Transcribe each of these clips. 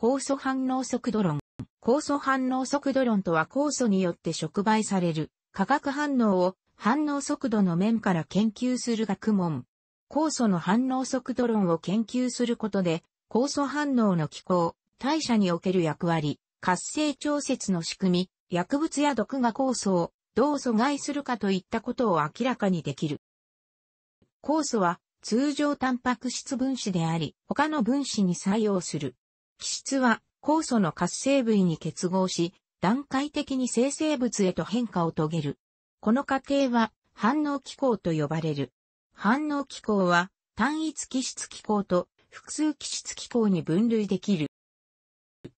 酵素反応速度論。酵素反応速度論とは酵素によって触媒される化学反応を反応速度の面から研究する学問。酵素の反応速度論を研究することで、酵素反応の機構、代謝における役割、活性調節の仕組み、薬物や毒が酵素をどう阻害するかといったことを明らかにできる。酵素は通常タンパク質分子であり、他の分子に作用する。気質は酵素の活性部位に結合し、段階的に生成物へと変化を遂げる。この過程は反応機構と呼ばれる。反応機構は単一気質機構と複数気質機構に分類できる。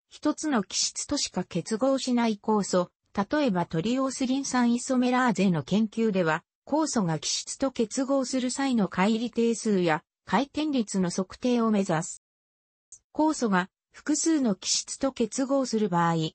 一つの気質としか結合しない酵素、例えばトリオスリン酸イソメラーゼの研究では、酵素が気質と結合する際の乖離定数や回転率の測定を目指す。酵素が複数の基質と結合する場合、例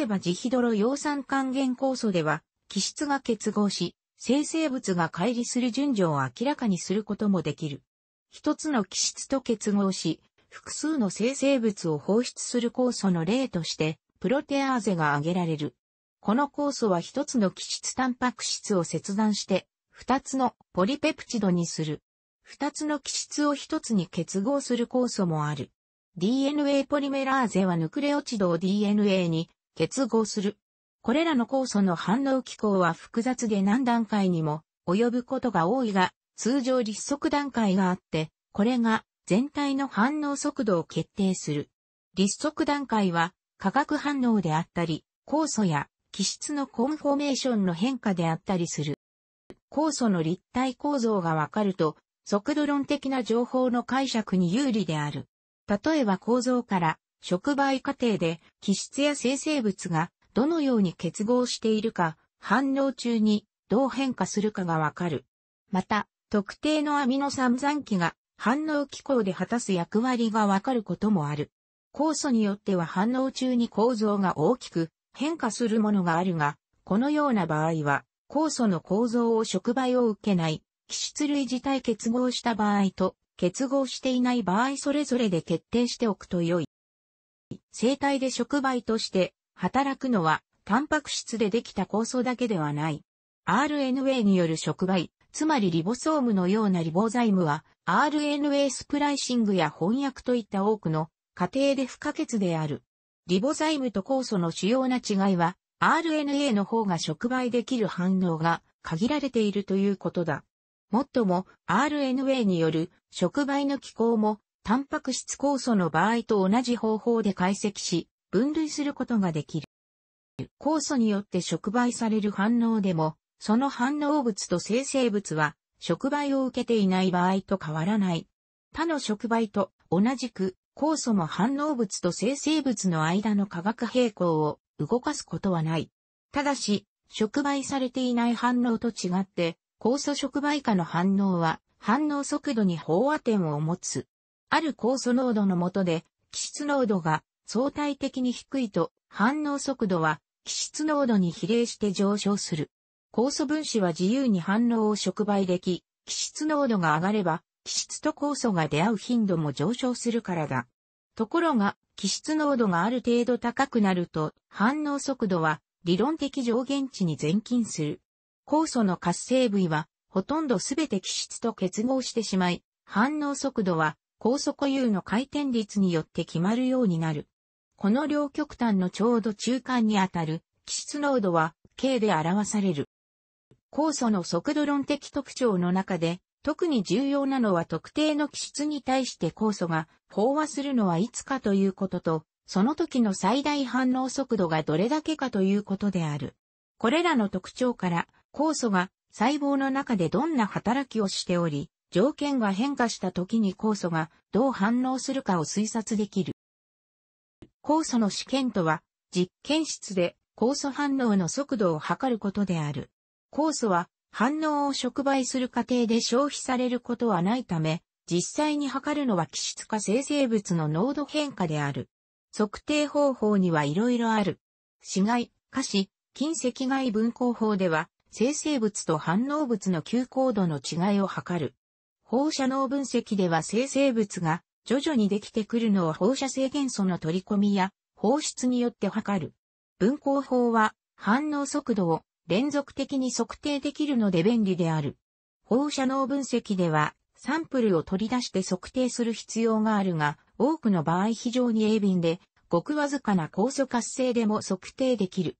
えばジヒドロ陽酸還元酵素では、基質が結合し、生成物が乖離する順序を明らかにすることもできる。一つの基質と結合し、複数の生成物を放出する酵素の例として、プロテアーゼが挙げられる。この酵素は一つの基質タンパク質を切断して、二つのポリペプチドにする。二つの基質を一つに結合する酵素もある。DNA ポリメラーゼはヌクレオチドを DNA に結合する。これらの酵素の反応機構は複雑で何段階にも及ぶことが多いが、通常立足段階があって、これが全体の反応速度を決定する。立足段階は化学反応であったり、酵素や気質のコンフォメーションの変化であったりする。酵素の立体構造がわかると、速度論的な情報の解釈に有利である。例えば構造から、触媒過程で気質や生成物がどのように結合しているか、反応中にどう変化するかがわかる。また、特定のアミノ酸残機が反応機構で果たす役割がわかることもある。酵素によっては反応中に構造が大きく変化するものがあるが、このような場合は、酵素の構造を触媒を受けない、気質類自体結合した場合と結合していない場合それぞれで決定しておくと良い。生体で触媒として働くのは、タンパク質でできた酵素だけではない。RNA による触媒、つまりリボソームのようなリボザイムは、RNA スプライシングや翻訳といった多くの過程で不可欠である。リボザイムと酵素の主要な違いは、RNA の方が触媒できる反応が限られているということだ。もっとも RNA による触媒の機構もタンパク質酵素の場合と同じ方法で解析し、分類することができる。酵素によって触媒される反応でも、その反応物と生成物は触媒を受けていない場合と変わらない。他の触媒と同じく酵素も反応物と生成物の間の化学平衡を動かすことはない。ただし、触媒されていない反応と違って、酵素触媒下の反応は、反応速度に飽和点を持つ。ある酵素濃度の下で、基質濃度が相対的に低いと、反応速度は、基質濃度に比例して上昇する。酵素分子は自由に反応を触媒でき、基質濃度が上がれば、基質と酵素が出会う頻度も上昇するからだ。ところが、基質濃度がある程度高くなると、反応速度は理論的上限値に前近する。酵素の活性部位は、ほとんどすべて基質と結合してしまい、反応速度は酵素固有の回転率によって決まるようになる。この両極端のちょうど中間にあたる基質濃度は K で表される。酵素の速度論的特徴の中で、特に重要なのは特定の基質に対して酵素が飽和するのはいつかということと、その時の最大反応速度がどれだけかということである。これらの特徴から、酵素が細胞の中でどんな働きをしており、条件が変化した時に酵素がどう反応するかを推察できる。酵素の試験とは、実験室で酵素反応の速度を測ることである。酵素は反応を触媒する過程で消費されることはないため、実際に測るのは基質化生成物の濃度変化である。測定方法にはいろいろある。死外、可視、近赤外分光法では、生成物と反応物の急高度の違いを測る。放射能分析では生成物が徐々にできてくるのを放射性元素の取り込みや放出によって測る。分光法は反応速度を連続的に測定できるので便利である。放射能分析ではサンプルを取り出して測定する必要があるが、多くの場合非常に鋭敏で、ごくわずかな酵素活性でも測定できる。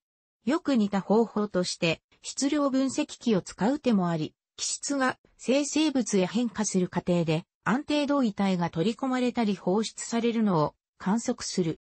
よく似た方法として、質量分析器を使う手もあり、気質が生成物へ変化する過程で安定同位体が取り込まれたり放出されるのを観測する。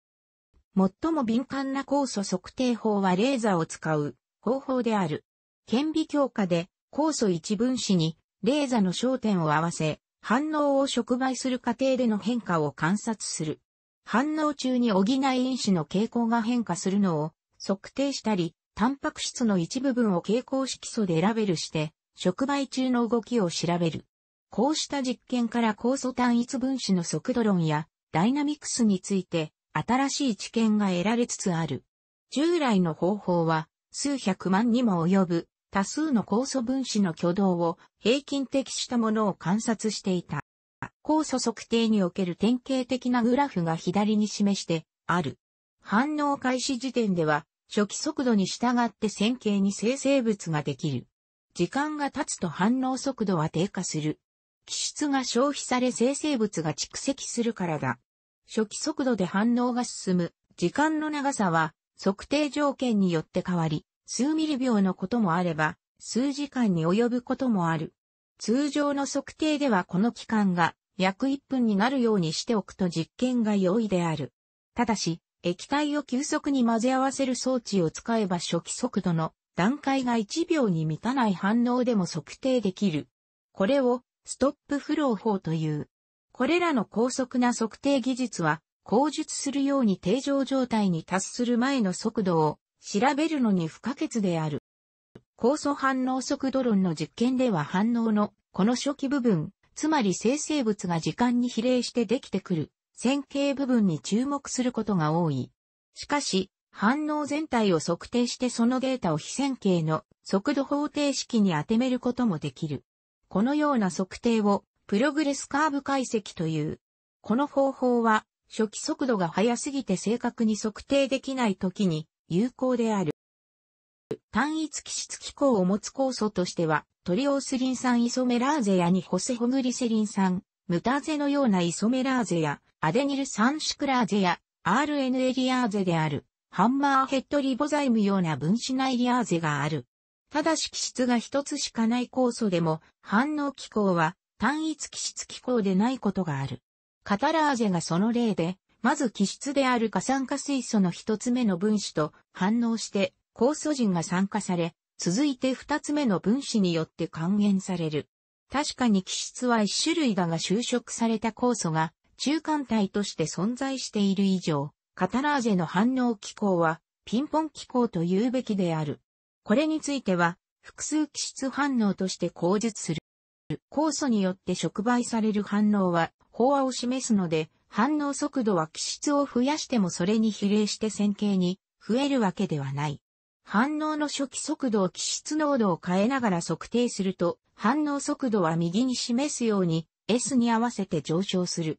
最も敏感な酵素測定法はレーザーを使う方法である。顕微鏡下で酵素一分子にレーザーの焦点を合わせ、反応を触媒する過程での変化を観察する。反応中に補い因子の傾向が変化するのを測定したり、タンパク質の一部分を蛍光色素でラベルして、触媒中の動きを調べる。こうした実験から酵素単一分子の速度論やダイナミクスについて新しい知見が得られつつある。従来の方法は数百万にも及ぶ多数の酵素分子の挙動を平均的したものを観察していた。酵素測定における典型的なグラフが左に示してある。反応開始時点では初期速度に従って線形に生成物ができる。時間が経つと反応速度は低下する。気質が消費され生成物が蓄積するからだ。初期速度で反応が進む時間の長さは測定条件によって変わり、数ミリ秒のこともあれば、数時間に及ぶこともある。通常の測定ではこの期間が約1分になるようにしておくと実験が容易である。ただし、液体を急速に混ぜ合わせる装置を使えば初期速度の段階が1秒に満たない反応でも測定できる。これをストップフロー法という。これらの高速な測定技術は、口述するように定常状態に達する前の速度を調べるのに不可欠である。酵素反応速度論の実験では反応のこの初期部分、つまり生成物が時間に比例してできてくる線形部分に注目することが多い。しかし、反応全体を測定してそのデータを非線形の速度方程式に当てめることもできる。このような測定をプログレスカーブ解析という。この方法は初期速度が速すぎて正確に測定できない時に有効である。単一基質機構を持つ酵素としては、トリオスリン酸イソメラーゼやニホセホグリセリン酸、ムタゼのようなイソメラーゼや、アデニル酸シクラーゼや RNA リアーゼである、ハンマーヘッドリボザイムような分子内リアーゼがある。ただし気質が一つしかない酵素でも、反応機構は単一気質機構でないことがある。カタラーゼがその例で、まず気質である過酸化水素の一つ目の分子と反応して酵素人が酸化され、続いて二つ目の分子によって還元される。確かに気質は一種類だが就職された酵素が中間体として存在している以上、カタラーゼの反応機構は、ピンポン機構と言うべきである。これについては、複数気質反応として口述する。酵素によって触媒される反応は、飽和を示すので、反応速度は気質を増やしてもそれに比例して線形に増えるわけではない。反応の初期速度を気質濃度を変えながら測定すると、反応速度は右に示すように S に合わせて上昇する。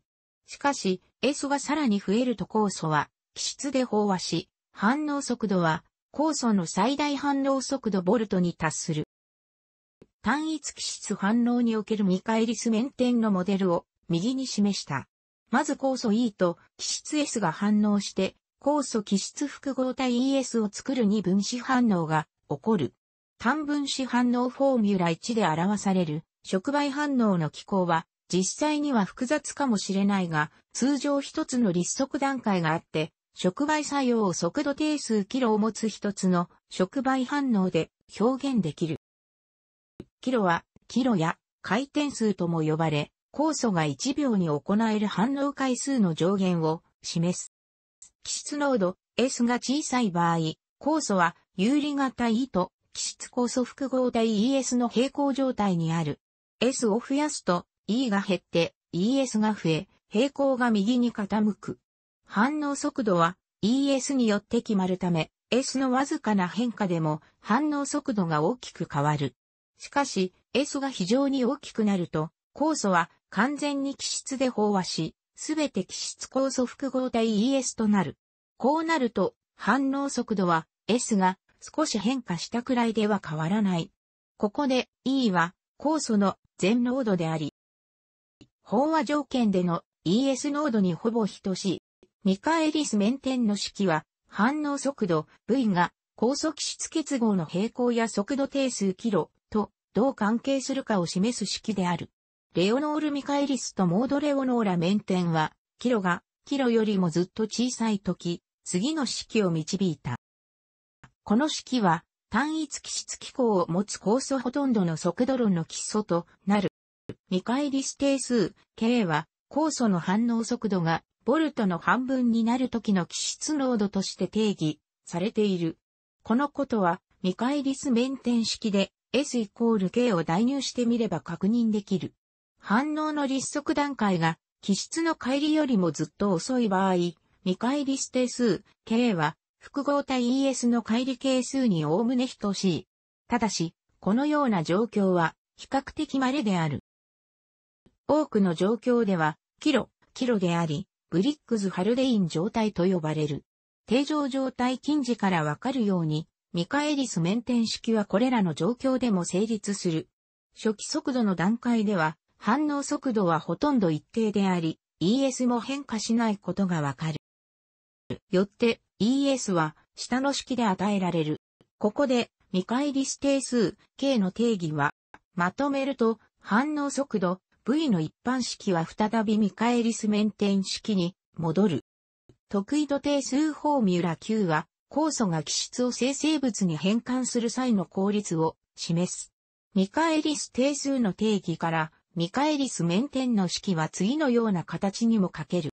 しかし、S がさらに増えると酵素は、気質で飽和し、反応速度は、酵素の最大反応速度ボルトに達する。単一気質反応における見返りスメンテンのモデルを右に示した。まず酵素 E と気質 S が反応して、酵素気質複合体 ES を作る二分子反応が起こる。単分子反応フォーミュラ1で表される触媒反応の機構は実際には複雑かもしれないが、通常一つの立足段階があって、触媒作用を速度定数キロを持つ一つの触媒反応で表現できる。キロは、キロや回転数とも呼ばれ、酵素が1秒に行える反応回数の上限を示す。気質濃度 S が小さい場合、酵素は有利型 E と気質酵素複合体 ES の平行状態にある。S を増やすと E が減って ES が増え、平行が右に傾く。反応速度は ES によって決まるため、S のわずかな変化でも反応速度が大きく変わる。しかし、S が非常に大きくなると、酵素は完全に気質で飽和し、すべて気質酵素複合体 ES となる。こうなると、反応速度は S が少し変化したくらいでは変わらない。ここで E は酵素の全濃度であり、飽和条件での ES 濃度にほぼ等しい。ミカエリス面点の式は、反応速度 V が高速質結合の平行や速度定数キロとどう関係するかを示す式である。レオノール・ミカエリスとモード・レオノーラ面点は、キロがキロよりもずっと小さい時、次の式を導いた。この式は単一気質機構を持つ高素ほとんどの速度論の基礎となる。見返り指定数、K は、酵素の反応速度が、ボルトの半分になる時の気質濃度として定義されている。このことは、見返り数面点式で、S イコール K を代入してみれば確認できる。反応の立足段階が、気質の乖離よりもずっと遅い場合、見返り指定数、K は、複合体 ES の乖離係数に概ね等しい。ただし、このような状況は、比較的稀である。多くの状況では、キロ、キロであり、ブリックズ・ハルデイン状態と呼ばれる。定常状態近似からわかるように、ミカエリス面ン式はこれらの状況でも成立する。初期速度の段階では、反応速度はほとんど一定であり、ES も変化しないことがわかる。よって ES は下の式で与えられる。ここでカエリ指定数 K の定義は、まとめると反応速度 V の一般式は再びミカエリスメンテン式に戻る。得意度定数フォーミュラ Q は、酵素が基質を生成物に変換する際の効率を示す。ミカエリス定数の定義から、ミカエリスメンテンの式は次のような形にも書ける。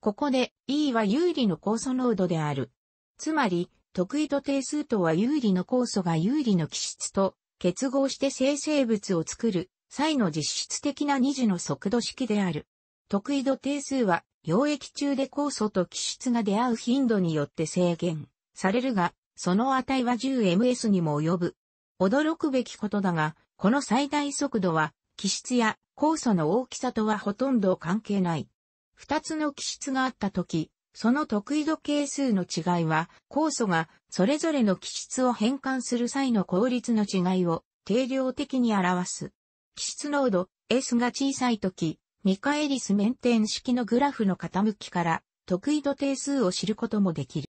ここで E は有利の酵素濃度である。つまり、得意度定数とは有利の酵素が有利の基質と結合して生成物を作る際の実質的な二次の速度式である。得意度定数は、溶液中で酵素と基質が出会う頻度によって制限されるが、その値は 10ms にも及ぶ。驚くべきことだが、この最大速度は、基質や酵素の大きさとはほとんど関係ない。二つの基質があったとき、その得意度係数の違いは、酵素がそれぞれの基質を変換する際の効率の違いを定量的に表す。気質濃度 S が小さいとき、ミカエリス面点式のグラフの傾きから得意度定数を知ることもできる。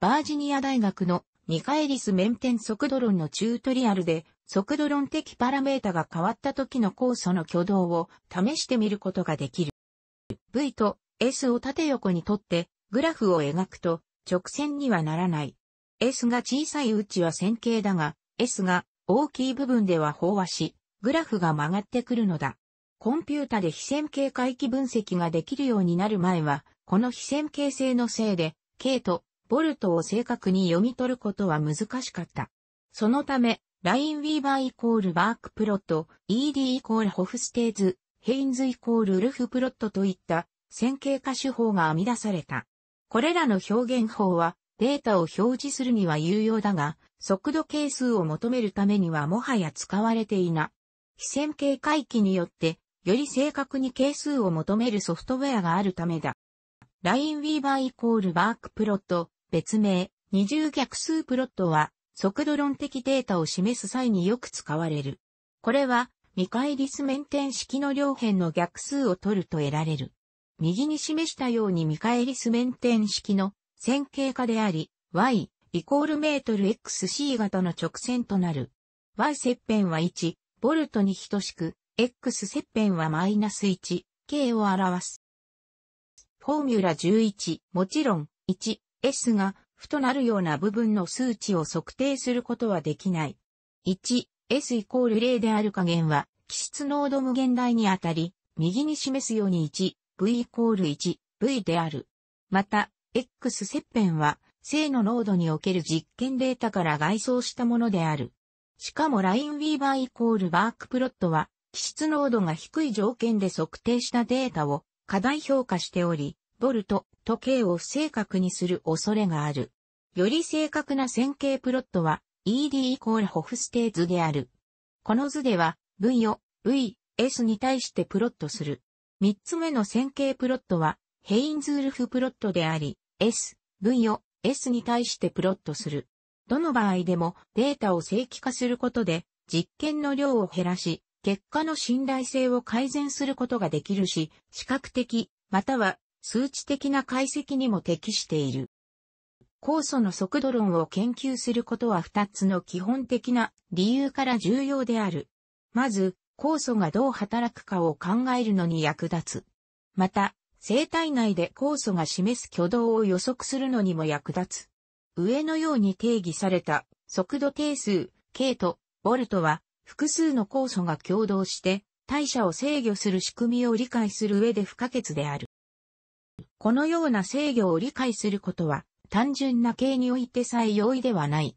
バージニア大学のミカエリス面点速度論のチュートリアルで速度論的パラメータが変わった時の酵素の挙動を試してみることができる。V と S を縦横にとってグラフを描くと直線にはならない。S が小さいうちは線形だが、S が大きい部分では飽和し、グラフが曲がってくるのだ。コンピュータで非線形回帰分析ができるようになる前は、この非線形性のせいで、K とボルトを正確に読み取ることは難しかった。そのため、ラインウィーバーイコールバークプロット、ED イコールホフステーズ、ヘインズイコールウルフプロットといった線形化手法が編み出された。これらの表現法はデータを表示するには有用だが、速度係数を求めるためにはもはや使われていない。非線形回帰によって、より正確に係数を求めるソフトウェアがあるためだ。ラインウィーバーイコールワークプロット、別名、二重逆数プロットは、速度論的データを示す際によく使われる。これは、未解立面点式の両辺の逆数を取ると得られる。右に示したように未り。立面点式の線形化であり、y イコールメートル xc 型の直線となる。y 切片は1、ボルトに等しく、x 切片はマイナス 1k を表す。フォーミュラ11、もちろん、1s が、負となるような部分の数値を測定することはできない。1s イコール0である加減は、気質濃度無限大にあたり、右に示すように 1v イコール 1v である。また、x 切片は、正の濃度における実験データから外装したものである。しかもラインウィーバーイコールバークプロットは、気質濃度が低い条件で測定したデータを過大評価しており、ボルト、時計を不正確にする恐れがある。より正確な線形プロットは ED イコールホフステー図である。この図では V を V、S に対してプロットする。三つ目の線形プロットはヘインズールフプロットであり、S、V を S に対してプロットする。どの場合でもデータを正規化することで実験の量を減らし、結果の信頼性を改善することができるし、視覚的、または数値的な解析にも適している。酵素の速度論を研究することは2つの基本的な理由から重要である。まず、酵素がどう働くかを考えるのに役立つ。また、生体内で酵素が示す挙動を予測するのにも役立つ。上のように定義された速度定数、K とボルトは複数の酵素が共同して代謝を制御する仕組みを理解する上で不可欠である。このような制御を理解することは単純な系においてさえ容易ではない。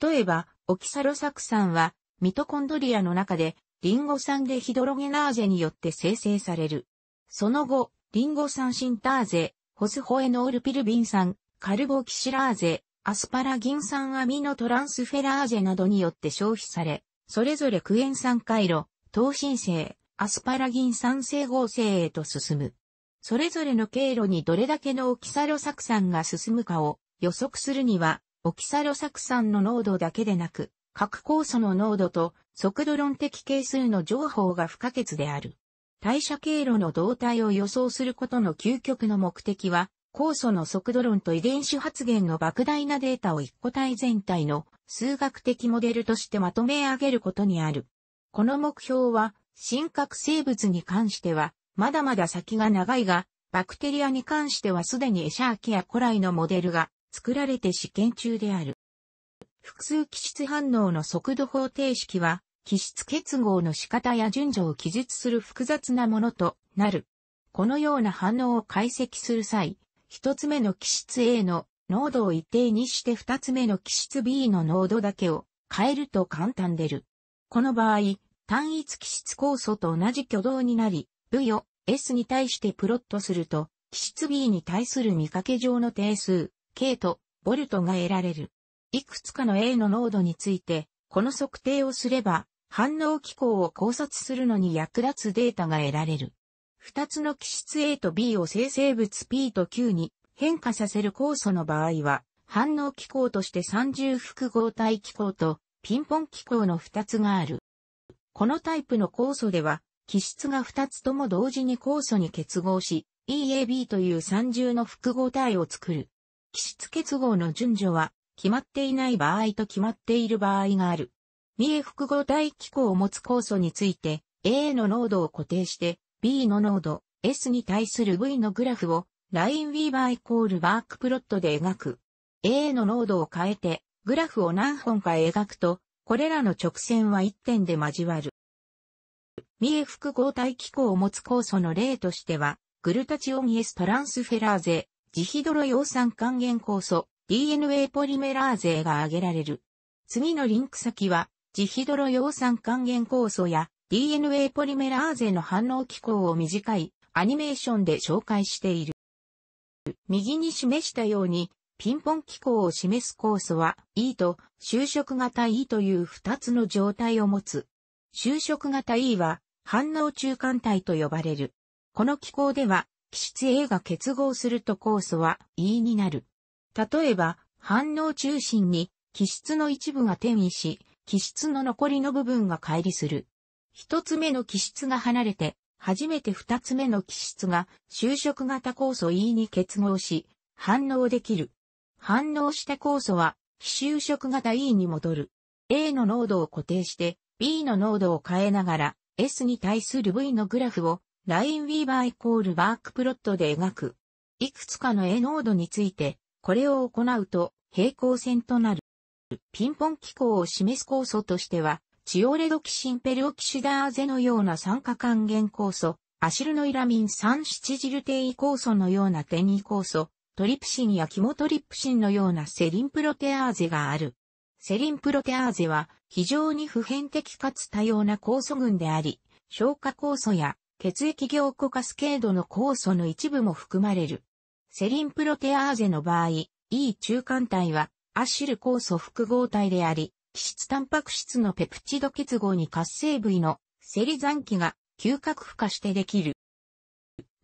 例えば、オキサロサク酸はミトコンドリアの中でリンゴ酸でヒドロゲナーゼによって生成される。その後、リンゴ酸シンターゼ、ホスホエノールピルビン酸、カルボキシラーゼ、アスパラギン酸アミノトランスフェラーゼなどによって消費され、それぞれクエン酸回路、糖新性、アスパラギン酸性合成へと進む。それぞれの経路にどれだけのオキサロ酢酸が進むかを予測するには、オキサロ酢酸の濃度だけでなく、各酵素の濃度と速度論的係数の情報が不可欠である。代謝経路の動態を予想することの究極の目的は、酵素の速度論と遺伝子発現の莫大なデータを一個体全体の数学的モデルとしてまとめ上げることにある。この目標は、真核生物に関しては、まだまだ先が長いが、バクテリアに関してはすでにエシャーキや古来のモデルが作られて試験中である。複数気質反応の速度方程式は、気質結合の仕方や順序を記述する複雑なものとなる。このような反応を解析する際、一つ目の気質 A の濃度を一定にして二つ目の気質 B の濃度だけを変えると簡単出る。この場合、単一気質酵素と同じ挙動になり、V を S に対してプロットすると、気質 B に対する見かけ上の定数、K とボルトが得られる。いくつかの A の濃度について、この測定をすれば、反応機構を考察するのに役立つデータが得られる。二つの基質 A と B を生成物 P と Q に変化させる酵素の場合は、反応機構として三重複合体機構とピンポン機構の二つがある。このタイプの酵素では、基質が二つとも同時に酵素に結合し、EAB という三重の複合体を作る。基質結合の順序は、決まっていない場合と決まっている場合がある。三重複合体機構を持つ酵素について、A の濃度を固定して、B の濃度、S に対する V のグラフを、ラインウィーバーイコールバークプロットで描く。A の濃度を変えて、グラフを何本か描くと、これらの直線は1点で交わる。三重複合体機構を持つ酵素の例としては、グルタチオン S トランスフェラーゼ、ジヒドロ葉酸還元酵素、DNA ポリメラーゼが挙げられる。次のリンク先は、ジヒドロ葉酸還元酵素や DNA ポリメラーゼの反応機構を短いアニメーションで紹介している。右に示したように、ピンポン機構を示す酵素は E と就職型 E という2つの状態を持つ。就職型 E は反応中間体と呼ばれる。この機構では、基質 A が結合すると酵素は E になる。例えば、反応中心に基質の一部が転移し、基質の残りの部分が乖離する。一つ目の気質が離れて、初めて二つ目の気質が、就職型酵素 E に結合し、反応できる。反応した酵素は、非就職型 E に戻る。A の濃度を固定して、B の濃度を変えながら、S に対する V のグラフを、ラインウィーバーイコールバークプロットで描く。いくつかの A 濃度について、これを行うと、平行線となる。ピンポン機構を示す酵素としては、チオレドキシンペルオキシダーゼのような酸化還元酵素、アシルノイラミン酸チジルテイ酵素のような定位酵素、トリプシンやキモトリプシンのようなセリンプロテアーゼがある。セリンプロテアーゼは非常に普遍的かつ多様な酵素群であり、消化酵素や血液凝固カスケードの酵素の一部も含まれる。セリンプロテアーゼの場合、E 中間体はアシル酵素複合体であり、基質タンパク質のペプチド結合に活性部位のセリ残機が嗅覚付加してできる。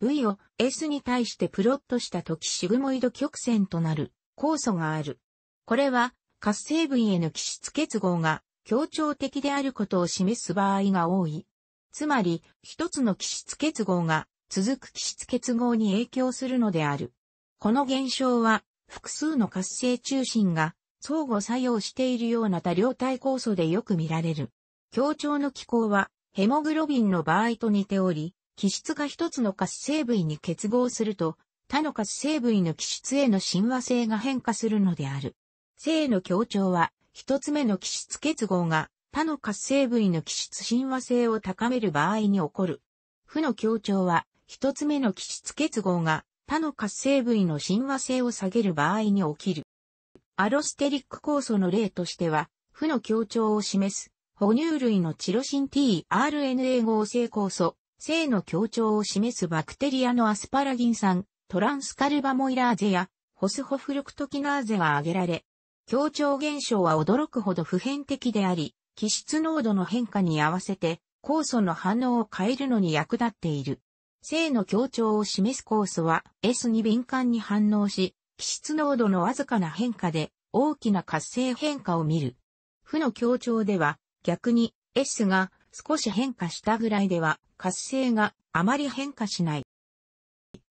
V を S に対してプロットした時シグモイド曲線となる酵素がある。これは活性部位への基質結合が協調的であることを示す場合が多い。つまり、一つの基質結合が続く基質結合に影響するのである。この現象は複数の活性中心が相互作用しているような多量体酵素でよく見られる。強調の機構は、ヘモグロビンの場合と似ており、気質が一つの活性部位に結合すると、他の活性部位の気質への親和性が変化するのである。性の強調は、一つ目の気質結合が他の活性部位の気質親和性を高める場合に起こる。負の強調は、一つ目の気質結合が他の活性部位の親和性を下げる場合に起きる。アロステリック酵素の例としては、負の強調を示す、哺乳類のチロシン tRNA 合成酵素、性の強調を示すバクテリアのアスパラギン酸、トランスカルバモイラーゼや、ホスホフルクトキナーゼが挙げられ、強調現象は驚くほど普遍的であり、気質濃度の変化に合わせて、酵素の反応を変えるのに役立っている。性の強調を示す酵素は S に敏感に反応し、気質濃度のわずかな変化で大きな活性変化を見る。負の強調では逆に S が少し変化したぐらいでは活性があまり変化しない。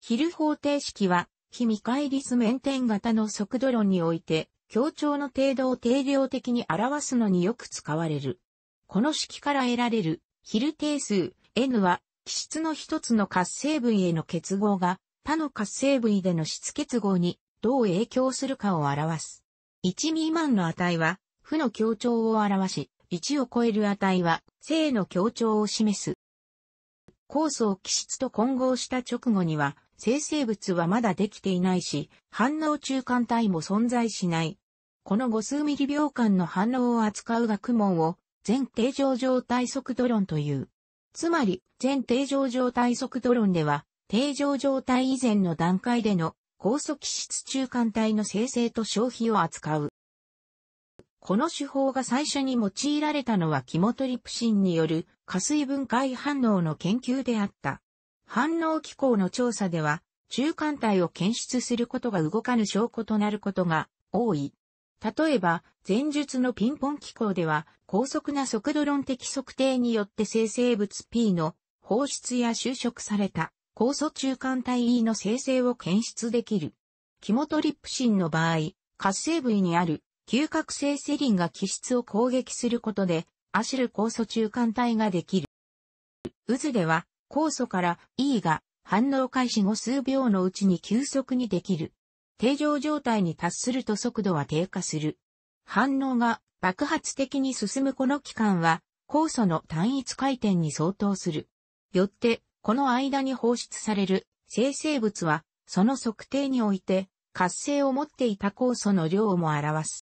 ヒル方程式は非見返り図面点型の速度論において強調の程度を定量的に表すのによく使われる。この式から得られるヒル定数 N は気質の一つの活性部位への結合が他の活性部位での質結合にどう影響するかを表す。1未満の値は、負の強調を表し、1を超える値は、正の強調を示す。酵素を基質と混合した直後には、生成物はまだできていないし、反応中間体も存在しない。この5数ミリ秒間の反応を扱う学問を、全定常状態速度論という。つまり、全定常状態速度論では、定常状態以前の段階での高素基質中間体の生成と消費を扱う。この手法が最初に用いられたのはキモトリプシンによる加水分解反応の研究であった。反応機構の調査では、中間体を検出することが動かぬ証拠となることが多い。例えば、前述のピンポン機構では、高速な速度論的測定によって生成物 P の放出や収縮された酵素中間体 E の生成を検出できる。キモトリプシンの場合、活性部位にある嗅覚性セリンが気質を攻撃することで、アシル酵素中間体ができる。渦では、酵素から E が反応開始後数秒のうちに急速にできる。定常状態に達すると速度は低下する。反応が爆発的に進むこの期間は、酵素の単一回転に相当する。よって、この間に放出される生成物は、その測定において、活性を持っていた酵素の量も表す。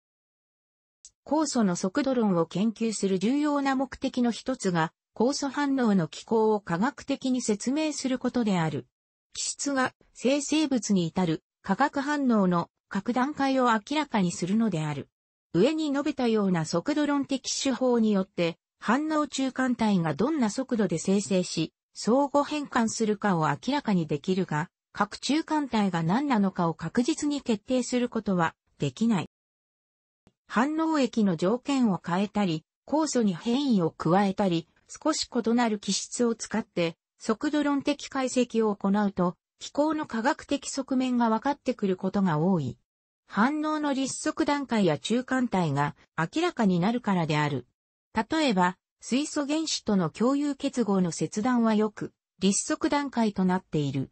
酵素の速度論を研究する重要な目的の一つが、酵素反応の機構を科学的に説明することである。気質が生成物に至る化学反応の各段階を明らかにするのである。上に述べたような速度論的手法によって、反応中間体がどんな速度で生成し、相互変換するかを明らかにできるが、各中間体が何なのかを確実に決定することはできない。反応液の条件を変えたり、酵素に変異を加えたり、少し異なる基質を使って、速度論的解析を行うと、気候の科学的側面が分かってくることが多い。反応の立足段階や中間体が明らかになるからである。例えば、水素原子との共有結合の切断はよく、立足段階となっている。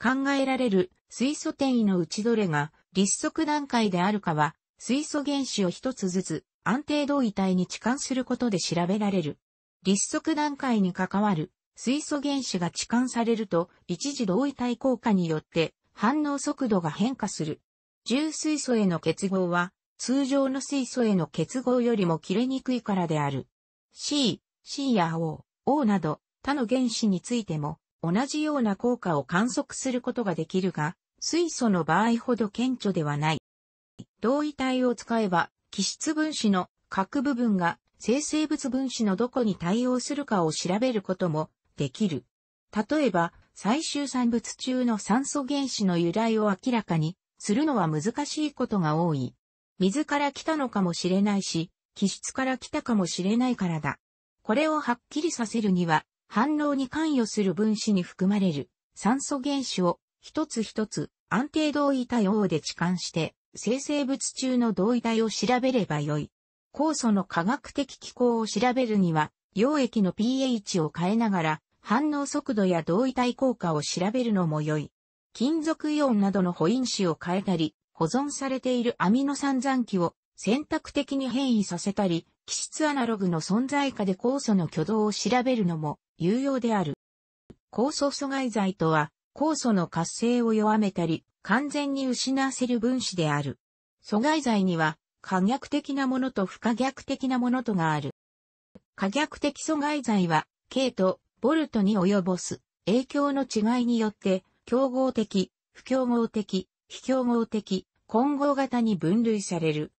考えられる水素転移のうちどれが立足段階であるかは、水素原子を一つずつ安定同位体に置換することで調べられる。立足段階に関わる水素原子が置換されると一時同位体効果によって反応速度が変化する。重水素への結合は通常の水素への結合よりも切れにくいからである。C、C や O、O など他の原子についても同じような効果を観測することができるが、水素の場合ほど顕著ではない。同位体を使えば、基質分子の各部分が生成物分子のどこに対応するかを調べることもできる。例えば、最終産物中の酸素原子の由来を明らかにするのは難しいことが多い。水から来たのかもしれないし、気質から来たかもしれないからだ。これをはっきりさせるには、反応に関与する分子に含まれる酸素原子を一つ一つ安定同位体 O で置換して、生成物中の同位体を調べればよい。酵素の化学的機構を調べるには、溶液の pH を変えながら、反応速度や同位体効果を調べるのも良い。金属イオンなどの保因子を変えたり、保存されているアミノ酸残基を選択的に変異させたり、基質アナログの存在下で酵素の挙動を調べるのも有用である。酵素阻害剤とは、酵素の活性を弱めたり、完全に失わせる分子である。阻害剤には、可逆的なものと不可逆的なものとがある。可逆的阻害剤は、K とボルトに及ぼす影響の違いによって、競合的、不競合的、非競合的、混合型に分類される。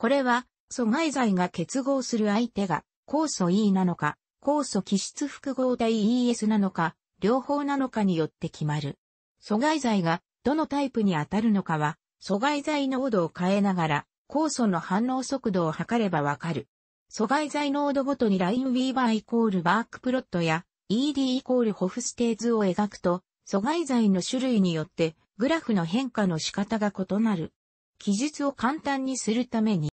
これは、阻害剤が結合する相手が、酵素 E なのか、酵素基質複合体 ES なのか、両方なのかによって決まる。阻害剤が、どのタイプに当たるのかは、阻害剤濃度を変えながら、酵素の反応速度を測ればわかる。阻害剤濃度ごとにラインウィーバーイコールバークプロットや ED イコールホフステーズを描くと、阻害剤の種類によってグラフの変化の仕方が異なる。記述を簡単にするために、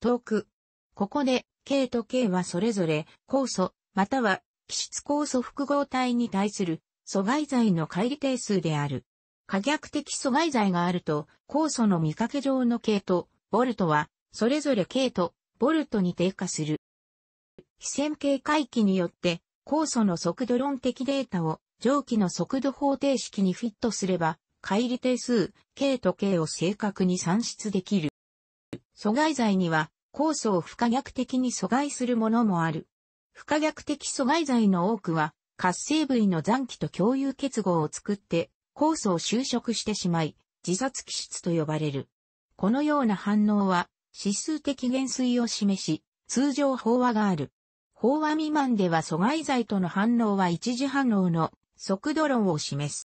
遠く。ここで、K と K はそれぞれ、酵素、または、基質酵素複合体に対する、阻害剤の乖離定数である。可逆的阻害剤があると、酵素の見かけ上の K と、ボルトは、それぞれ K と、ボルトに低下する。非線形回帰によって、酵素の速度論的データを、上記の速度方程式にフィットすれば、乖離定数、K と K を正確に算出できる。阻害罪には、酵素を不可逆的に阻害するものもある。不可逆的阻害罪の多くは、活性部位の残機と共有結合を作って、酵素を収縮してしまい、自殺気質と呼ばれる。このような反応は、指数的減衰を示し、通常飽和がある。飽和未満では阻害剤との反応は一次反応の速度論を示す。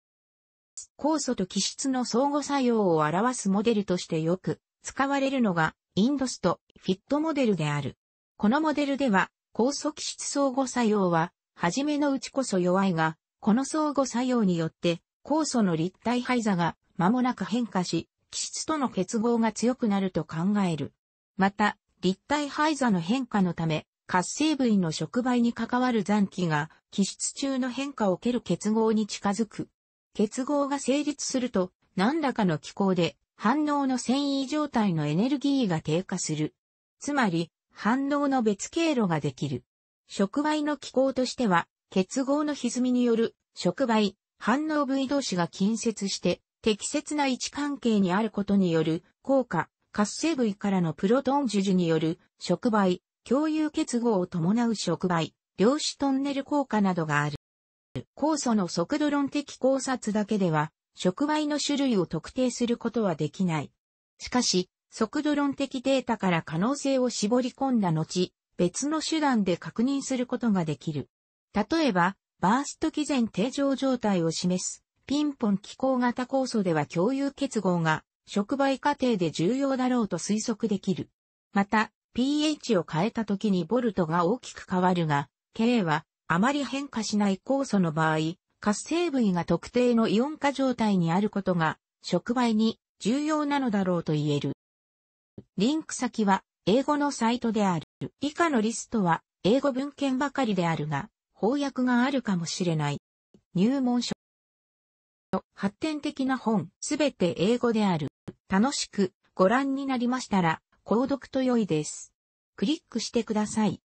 酵素と基質の相互作用を表すモデルとしてよく使われるのがインドストフィットモデルである。このモデルでは酵素基質相互作用は初めのうちこそ弱いが、この相互作用によって酵素の立体配座が間もなく変化し、基質との結合が強くなると考える。また、立体配座の変化のため、活性部位の触媒に関わる残機が、基質中の変化を受ける結合に近づく。結合が成立すると、何らかの機構で反応の繊維状態のエネルギーが低下する。つまり、反応の別経路ができる。触媒の機構としては、結合の歪みによる触媒、反応部位同士が近接して、適切な位置関係にあることによる効果、活性部位からのプロトン樹樹による触媒、共有結合を伴う触媒、量子トンネル効果などがある。酵素の速度論的考察だけでは、触媒の種類を特定することはできない。しかし、速度論的データから可能性を絞り込んだ後、別の手段で確認することができる。例えば、バースト基前定常状態を示す、ピンポン気候型酵素では共有結合が、触媒過程で重要だろうと推測できる。また、pH を変えた時にボルトが大きく変わるが、K はあまり変化しない酵素の場合、活性部位が特定のイオン化状態にあることが、触媒に重要なのだろうと言える。リンク先は英語のサイトである。以下のリストは英語文献ばかりであるが、翻訳があるかもしれない。入門書。発展的な本、すべて英語である。楽しくご覧になりましたら、購読と良いです。クリックしてください。